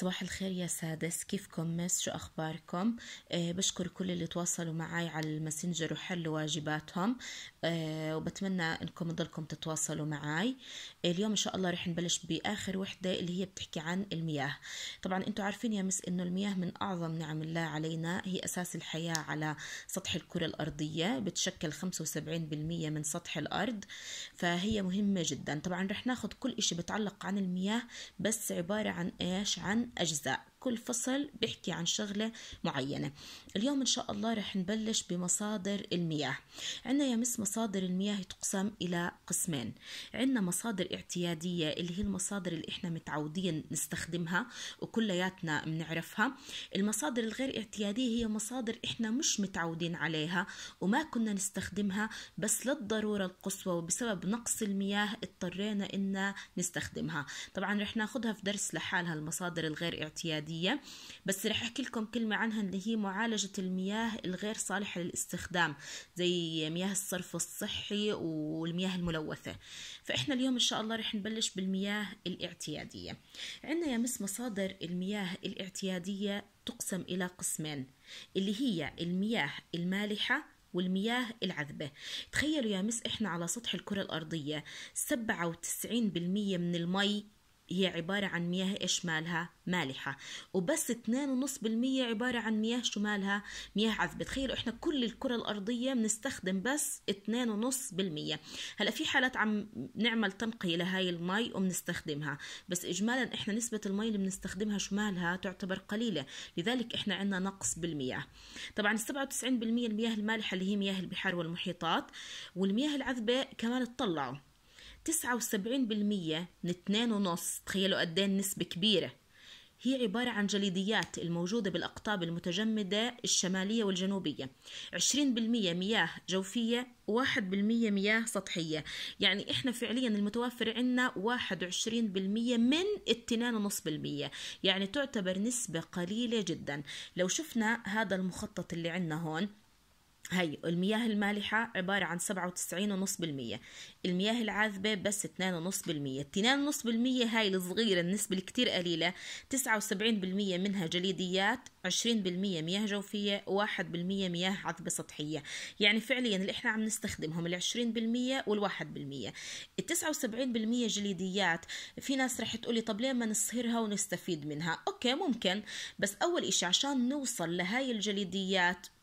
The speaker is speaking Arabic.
صباح الخير يا سادس كيفكم مس شو أخباركم أه بشكر كل اللي تواصلوا معي على الماسنجر وحلوا واجباتهم أه وبتمنى أنكم تضلكم تتواصلوا معي اليوم إن شاء الله رح نبلش بآخر وحدة اللي هي بتحكي عن المياه طبعا أنتم عارفين يا مس إنه المياه من أعظم نعم الله علينا هي أساس الحياة على سطح الكرة الأرضية بتشكل 75% من سطح الأرض فهي مهمة جدا طبعا رح ناخد كل إشي بتعلق عن المياه بس عبارة عن إيش عن and just that. كل فصل بيحكي عن شغلة معينة اليوم إن شاء الله رح نبلش بمصادر المياه عندنا يا مس مصادر المياه تقسم إلى قسمين عندنا مصادر اعتيادية اللي هي المصادر اللي إحنا متعودين نستخدمها وكلياتنا بنعرفها المصادر الغير اعتيادية هي مصادر إحنا مش متعودين عليها وما كنا نستخدمها بس للضرورة القصوى وبسبب نقص المياه اضطرينا إن نستخدمها طبعا رح ناخدها في درس لحالها المصادر الغير اعتيادية العادية بس رح أحكي لكم كلمة عنها اللي هي معالجة المياه الغير صالحة للاستخدام زي مياه الصرف الصحي والمياه الملوثة فإحنا اليوم إن شاء الله رح نبلش بالمياه الاعتيادية عندنا يا مس مصادر المياه الاعتيادية تقسم إلى قسمين اللي هي المياه المالحة والمياه العذبة تخيلوا يا مس إحنا على سطح الكرة الأرضية 97% من المي هي عبارة عن مياه إيش مالها مالحة وبس 2.5% عبارة عن مياه شمالها مياه عذبة تخيلوا إحنا كل الكرة الأرضية بنستخدم بس 2.5% هلا في حالات عم نعمل تنقية لهاي المي وبنستخدمها بس إجمالا إحنا نسبة المي اللي بنستخدمها شمالها تعتبر قليلة لذلك إحنا عندنا نقص بالمياه طبعا 97% المياه المالحة اللي هي مياه البحار والمحيطات والمياه العذبة كمان تطلعوا 79% من 2.5 تخيلوا قد إيه النسبة كبيرة هي عبارة عن جليديات الموجودة بالأقطاب المتجمدة الشمالية والجنوبية 20% مياه جوفية 1% مياه سطحية يعني إحنا فعليا المتوفر عندنا 21% من التنان ونص بالمية يعني تعتبر نسبة قليلة جدا لو شفنا هذا المخطط اللي عندنا هون هي المياه المالحة عبارة عن سبعة وتسعين ونص بالمية المياه العذبة بس اتنين ونص بالمية اتنين ونص بالمية هاي الصغيرة النسبة الكتير قليلة تسعة وسبعين بالمية منها جليديات عشرين بالمية مياه جوفية واحد بالمية مياه عذبة سطحية يعني فعليا اللي احنا عم نستخدمهم العشرين بالمية والواحد بالمية التسعة وسبعين بالمية جليديات في ناس رح تقولي طب ليه ما نصهرها ونستفيد منها اوكي ممكن بس اول اشي عشان نوصل لهاي الجليديات